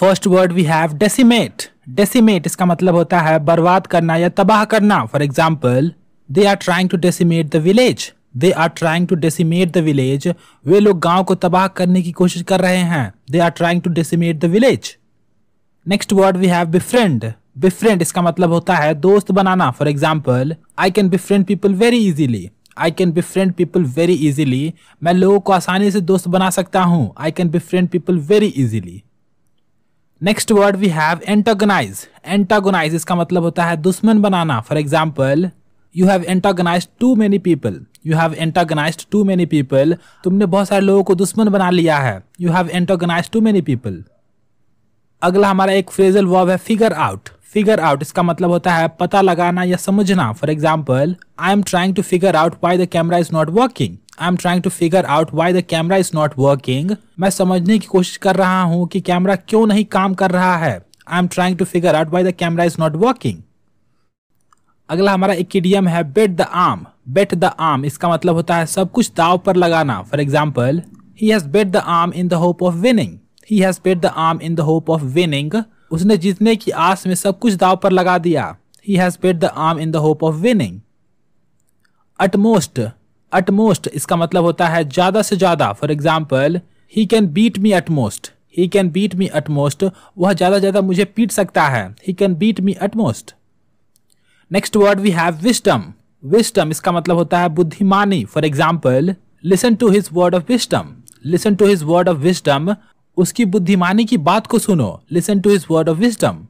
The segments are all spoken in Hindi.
First word we have decimate decimate इसका मतलब होता है बर्बाद करना या तबाह करना for example they are trying to decimate the village they are trying to decimate the village वे लोग गांव को तबाह करने की कोशिश कर रहे हैं they are trying to decimate the village next word we have befriend befriend इसका मतलब होता है दोस्त बनाना for example I can befriend people very easily I can befriend people very easily मैं लोगों को आसानी से दोस्त बना सकता हूँ I can befriend people very easily next word we have antagonise antagonise इसका मतलब होता है दुश्मन बनाना for example you have antagonise to many people you have antagonise to many people तुमने बहुत सारे लोगों को दुश्मन बना लिया है you have antagonise to many people अगला हमारा एक फ्रेजल वर्ब है फिगर आउट फिगर आउट इसका मतलब होता है पता लगाना या समझना for example I am trying to figure out why the camera is not working I am trying to figure out why the camera is not working मैं समझने की कोशिश कर रहा हूँ कि कैमरा क्यों नहीं काम कर रहा है I am trying to figure out why the camera is not working अगला हमारा इक्डियम है bet the arm bet the arm इसका मतलब होता है सब कुछ दाव पर लगाना for example he has bet the arm in the hope of winning he has bet the arm in the hope of winning उसने जीतने की आस में सब कुछ दाव पर लगा दिया he has bet the arm in the hope of winning utmost utmost इसका मतलब होता है ज्यादा से ज्यादा for example he can beat me utmost he can beat me utmost वह ज्यादा ज्यादा मुझे पीट सकता है he can beat me utmost next word we have wisdom wisdom इसका मतलब होता है बुद्धिमानी for example listen to his word of wisdom listen to his word of wisdom उसकी बुद्धिमानी की बात को सुनो listen to his word of wisdom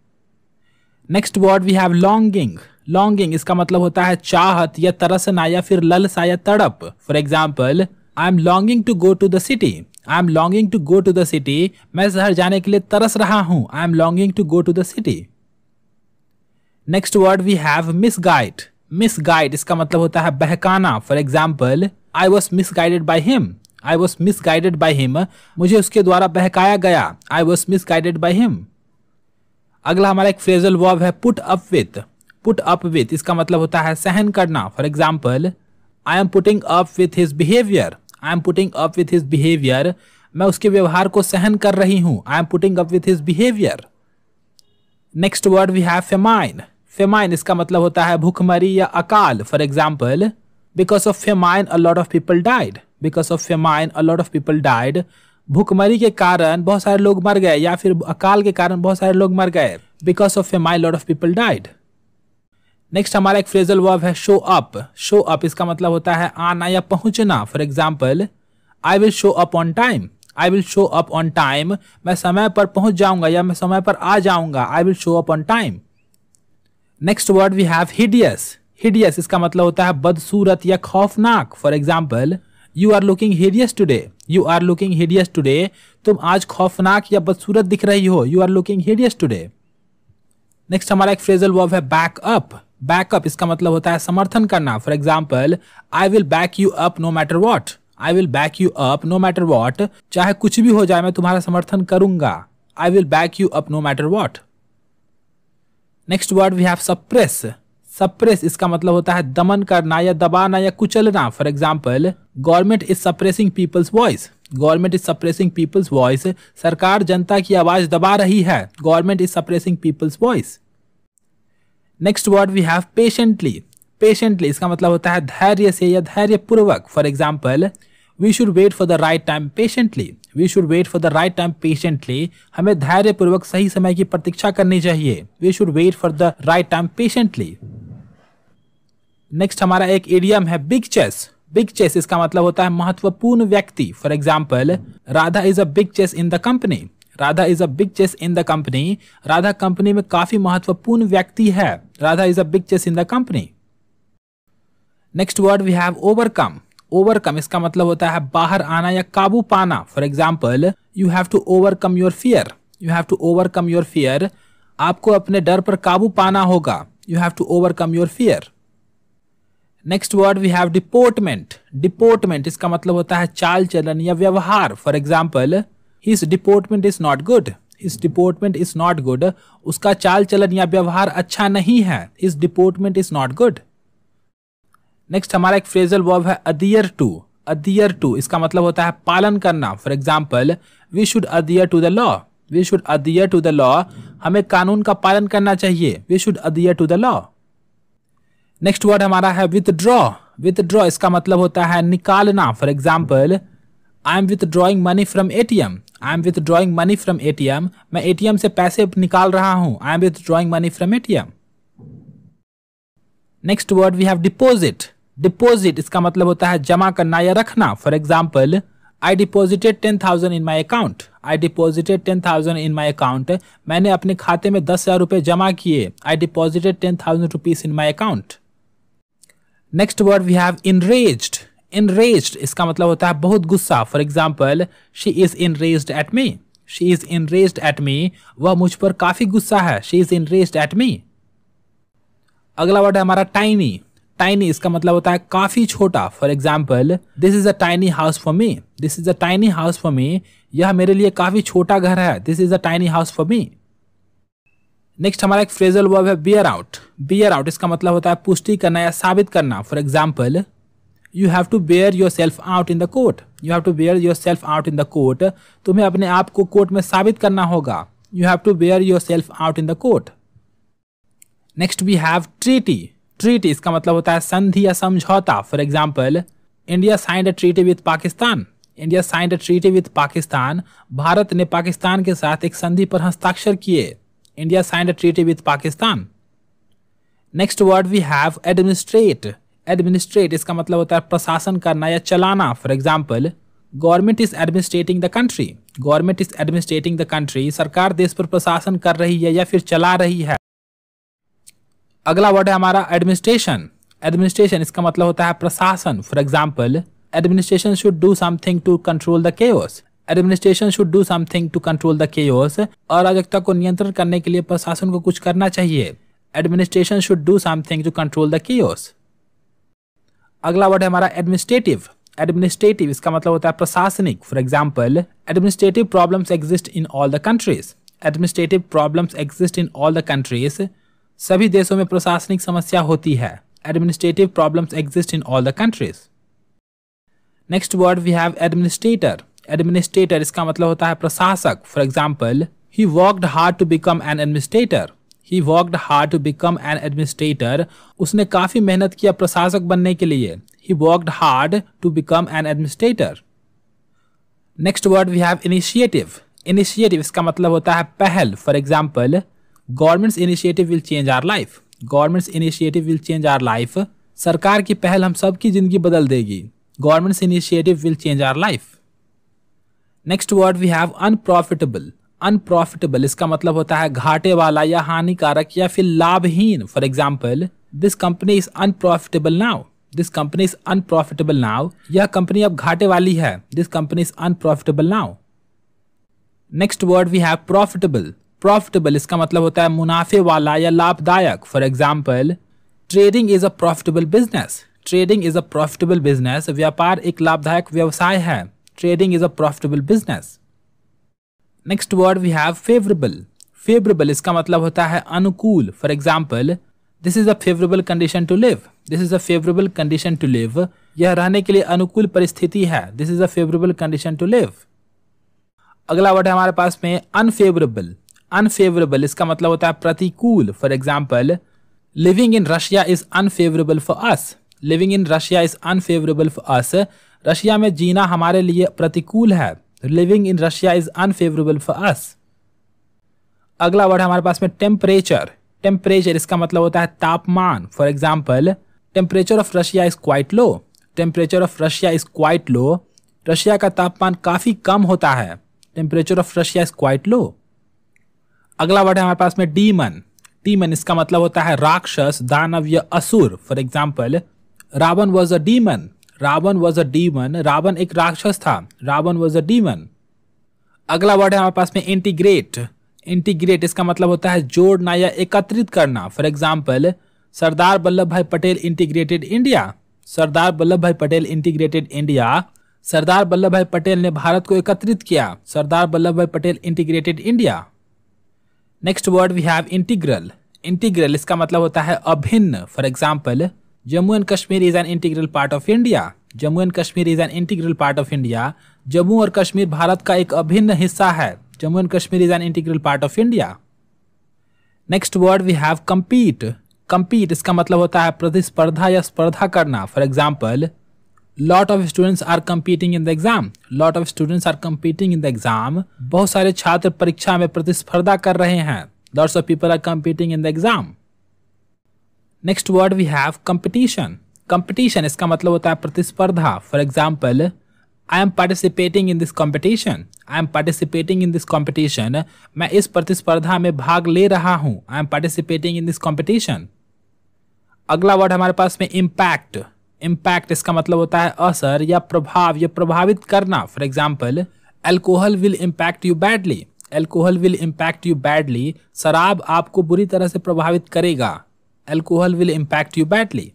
next word we have longing longing इसका मतलब होता है चाहत या तरसना या फिर ललसा या तड़प for example I am longing to go to the city I am longing to go to the city मैं शहर जाने के लिए तरस रहा हूँ I am longing to go to the city next word we have misguide misguide इसका मतलब होता है बहकाना for example I was misguided by him I was misguided by him मुझे उसके द्वारा बहकाया गया I was misguided by him अगला हमारा एक फ्रेजल वर्ब है put up with put up with इसका मतलब होता है सहन करना for example I am putting up with his behaviour I am putting up with his behaviour मैं उसके व्यवहार को सहन कर रही हूँ I am putting up with his behaviour next word we have famine famine इसका मतलब होता है भूखमरी या अकाल for example because of famine a lot of people died because of famine a lot of people died भूखमरी के कारण बहुत सारे लोग मर गए या फिर अकाल के कारण बहुत सारे लोग मर गए because of famine lot of people died next हमारा एक फ्रेजल वर्ब है शो अप शो अप इसका मतलब होता है आना या पहुंचना for example I will show up on time I will show up on time मैं समय पर पहुंच जाऊंगा या मैं समय पर आ जाऊंगा I will show up on time next word we have hideous hideous इसका मतलब होता है बदसूरत या खौफनाक for example you are looking hideous today you are looking hideous today तुम आज खौफनाक या बदसूरत दिख रही हो you are looking hideous today next हमारा एक फ्रेजल वर्ब है बैक अप बैकअप इसका मतलब होता है समर्थन करना for example I will back you up no matter what I will back you up no matter what चाहे कुछ भी हो जाए मैं तुम्हारा समर्थन करूंगा I will back you up no matter what next word we have suppress suppress इसका मतलब होता है दमन करना या दबाना या कुचलना for example government is suppressing people's voice government is suppressing people's voice सरकार जनता की आवाज दबा रही है government is suppressing people's voice next word we have patiently patiently इसका मतलब होता है धैर्य से या धैर्य पूर्वक for example we should wait for the right time patiently we should wait for the right time patiently हमें धैर्य पूर्वक सही समय की प्रतीक्षा करनी चाहिए we should wait for the right time patiently next हमारा एक एडियम है बिग चेस बिग चेस इसका मतलब होता है महत्वपूर्ण व्यक्ति for example Radha is a big cheese in the company Radha is a big cheese in the company Radha company में काफी महत्वपूर्ण व्यक्ति है Radha is a big cheese in the company next word we have overcome overcome इसका मतलब होता है बाहर आना या काबू पाना for example you have to overcome your fear you have to overcome your fear आपको अपने डर पर काबू पाना होगा you have to overcome your fear next word we have deportment deportment इसका मतलब होता है चाल चलन या व्यवहार for example his deportment is not good his deportment is not good उसका चाल चलन या व्यवहार अच्छा नहीं है his deportment is not good next हमारा एक फ्रेजल वर्ब है अदियर टू अदियर टू इसका मतलब होता है पालन करना for example we should adhere to the law we should adhere to the law हमें कानून का पालन करना चाहिए we should adhere to the law next word हमारा है विथड्रॉ विथड्रॉ इसका मतलब होता है निकालना for example I am withdrawing money from A T M I am withdrawing money from A मैं ए से पैसे निकाल रहा हूँ I am withdrawing money from A next word we have deposit deposit इसका मतलब होता है जमा करना या रखना for example I deposited ten thousand in my account I deposited ten thousand in my account मैंने अपने खाते में दस हजार रुपये जमा किए I deposited ten thousand rupees in my account next word we have enraged enrage इसका मतलब होता है बहुत गुस्सा for example she is enraged at me she is enraged at me वह मुझ पर काफ़ी गुस्सा है she is enraged at me अगला वर्ड है हमारा टाइनी टाइनी इसका मतलब होता है काफ़ी छोटा for example this is a tiny house for me this is a tiny house for me यह मेरे लिए काफ़ी छोटा घर है this is a tiny house for me next हमारा एक फ्रेजल वर्ब है बियर आउट बियर आउट इसका मतलब होता है पुष्टि करना या साबित करना for example you have to bear yourself out in the court you have to bear yourself out in the court तुम्हें अपने आप को कोर्ट में साबित करना होगा you have to bear yourself out in the court next we have treaty treaty इसका मतलब होता है संधि या समझौता for example India signed a treaty with Pakistan India signed a treaty with Pakistan Bharat ने पाकिस्तान के साथ एक संधि पर हस्ताक्षर किए India signed a treaty with Pakistan next word we have administrate administrate इसका मतलब होता है प्रशासन करना या चलाना for example government is administrating the country government is administrating the country सरकार देश पर प्रशासन कर रही है या फिर चला रही है अगला वर्ड है हमारा एडमिनिस्ट्रेशन एडमिनिस्ट्रेशन इसका मतलब होता है प्रशासन for example administration should do something to control the chaos administration should do something to control the chaos अराजकता को नियंत्रण करने के लिए प्रशासन को कुछ करना चाहिए administration should do something to control the chaos अगला वर्ड है हमारा एडमिनिस्ट्रेटिव एडमिनिस्ट्रेटिव इसका मतलब होता है प्रशासनिक for example administrative problems exist in all the countries administrative problems exist in all the countries सभी देशों में प्रशासनिक समस्या होती है administrative problems exist in all the countries next word we have administrator administrator इसका मतलब होता है प्रशासक for example he worked hard to become an administrator he worked hard to become an administrator उसने काफी मेहनत किया प्रशासक बनने के लिए he worked hard to become an administrator next word we have initiative initiative इसका मतलब होता है पहल for example government's initiative will change our life government's initiative will change our life सरकार की पहल हम सबकी जिंदगी बदल देगी government's initiative will change our life next word we have unprofitable unprofitable इसका मतलब होता है घाटे वाला या हानिकारक या फिर लाभहीन for example this company is unprofitable now this company is unprofitable now यह कंपनी अब घाटे वाली है this company is unprofitable now next word we have profitable profitable इसका मतलब होता है मुनाफे वाला या लाभदायक for example trading is a profitable business trading is a profitable business व्यापार एक लाभदायक व्यवसाय है trading is a profitable business next word we have favourable favourable इसका मतलब होता है अनुकूल for example this is a favourable condition to live this is a favourable condition to live यह रहने के लिए अनुकूल परिस्थिति है this is a favourable condition to live अगला वर्ड है हमारे पास में अनफेवरेबल अनफेवरेबल इसका मतलब होता है प्रतिकूल for example living in Russia is unfavourable for us living in Russia is unfavourable for us Russia में जीना हमारे लिए प्रतिकूल है living in Russia is unfavourable for us अगला वर्ड हमारे पास में टेम्परेचर टेम्परेचर इसका मतलब होता है तापमान for example temperature of Russia is quite low temperature of Russia is quite low Russia का तापमान काफ़ी कम होता है temperature of Russia is quite low अगला वर्ड है हमारे पास में डीमन डीमन इसका मतलब होता है राक्षस दानव या असुर for example Ravan was a demon Ravan was a demon Ravan एक राक्षस था रावण वॉज अ डीमन अगला वर्ड है हमारे पास में इंटीग्रेट इंटीग्रेट इसका मतलब होता है जोड़ना या एकत्रित करना फॉर एग्जाम्पल सरदार वल्लभ भाई पटेल इंटीग्रेटेड इंडिया सरदार वल्लभ भाई पटेल इंटीग्रेटेड इंडिया सरदार वल्लभ भाई पटेल ने भारत को एकत्रित किया सरदार वल्लभ भाई Patel integrated India next word we have integral integral इसका मतलब होता है अभिन्न for example Jammu and Kashmir is an integral part of India Jammu and Kashmir is an integral part of India Jammu और कश्मीर भारत का एक अभिन्न हिस्सा है Jammu and Kashmir is an integral part of India next word we have compete compete इसका मतलब होता है प्रतिस्पर्धा या स्पर्धा करना for example lot of students are competing in the exam lot of students are competing in the exam बहुत सारे छात्र परीक्षा में प्रतिस्पर्धा कर रहे हैं lots of people are competing in the exam next word we have competition competition इसका मतलब होता है प्रतिस्पर्धा for example I am participating in this competition I am participating in this competition मैं इस प्रतिस्पर्धा में भाग ले रहा हूँ I am participating in this competition अगला वर्ड हमारे पास में इम्पैक्ट इम्पैक्ट इसका मतलब होता है असर या प्रभाव या प्रभावित करना for example alcohol will impact you badly alcohol will impact you badly शराब आपको बुरी तरह से प्रभावित करेगा alcohol will impact you badly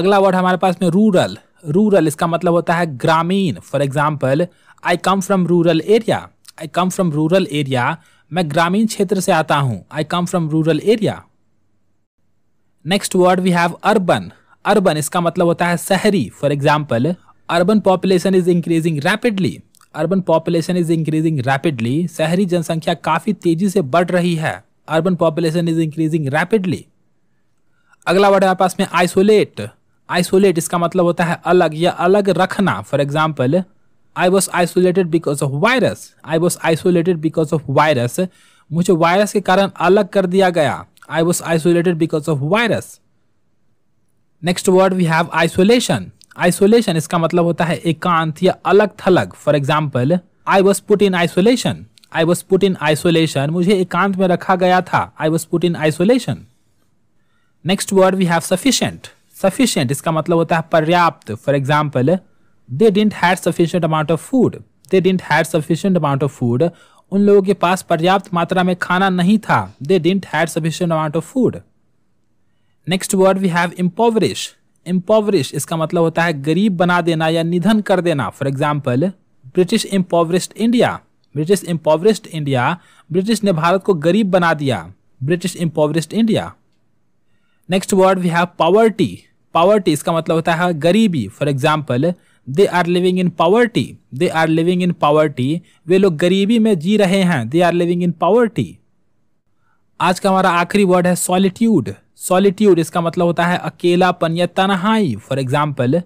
अगला वर्ड हमारे पास में रूरल रूरल इसका मतलब होता है ग्रामीण for example I come from rural area I come from rural area मैं ग्रामीण क्षेत्र से आता हूँ I come from rural area next word we have urban urban इसका मतलब होता है शहरी for example urban population is increasing rapidly urban population is increasing rapidly शहरी जनसंख्या काफ़ी तेजी से बढ़ रही है urban population is increasing rapidly अगला वर्ड है पास में आइसोलेट आइसोलेट इसका मतलब होता है अलग या अलग रखना for example I was isolated because of virus I was isolated because of virus मुझे वायरस के कारण अलग कर दिया गया I was isolated because of virus next word we have isolation isolation इसका मतलब होता है एकांत या अलग थलग for example I was put in isolation I was put in isolation मुझे एकांत में रखा गया था I was put in isolation next word we have sufficient sufficient इसका मतलब होता है पर्याप्त for example they didn't had sufficient amount of food they didn't had sufficient amount of food उन लोगों के पास पर्याप्त मात्रा में खाना नहीं था they didn't had sufficient amount of food next word we have impoverish impoverish इसका मतलब होता है गरीब बना देना या निधन कर देना for example British impoverished India British impoverished India British ने भारत को गरीब बना दिया British impoverished India next word we have poverty poverty इसका मतलब होता है गरीबी for example they are living in poverty they are living in poverty वे लोग गरीबी में जी रहे हैं they are living in poverty आज का हमारा आखिरी वर्ड है सॉलिट्यूड सॉलिट्यूड इसका मतलब होता है अकेलापन या तनहाई for example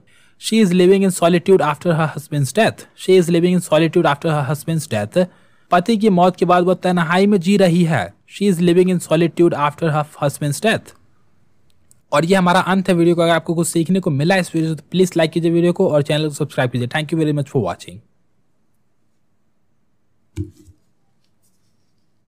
She is living in solitude after her husband's death. She is living in solitude after her husband's death. पति की मौत के बाद वह तनहाई में जी रही है she is living in solitude after her husband's death और ये हमारा अंत है वीडियो को अगर आपको कुछ सीखने को मिला इस वीडियो से तो प्लीज़ लाइक कीजिए वीडियो को और चैनल को सब्सक्राइब कीजिए thank you very much for watching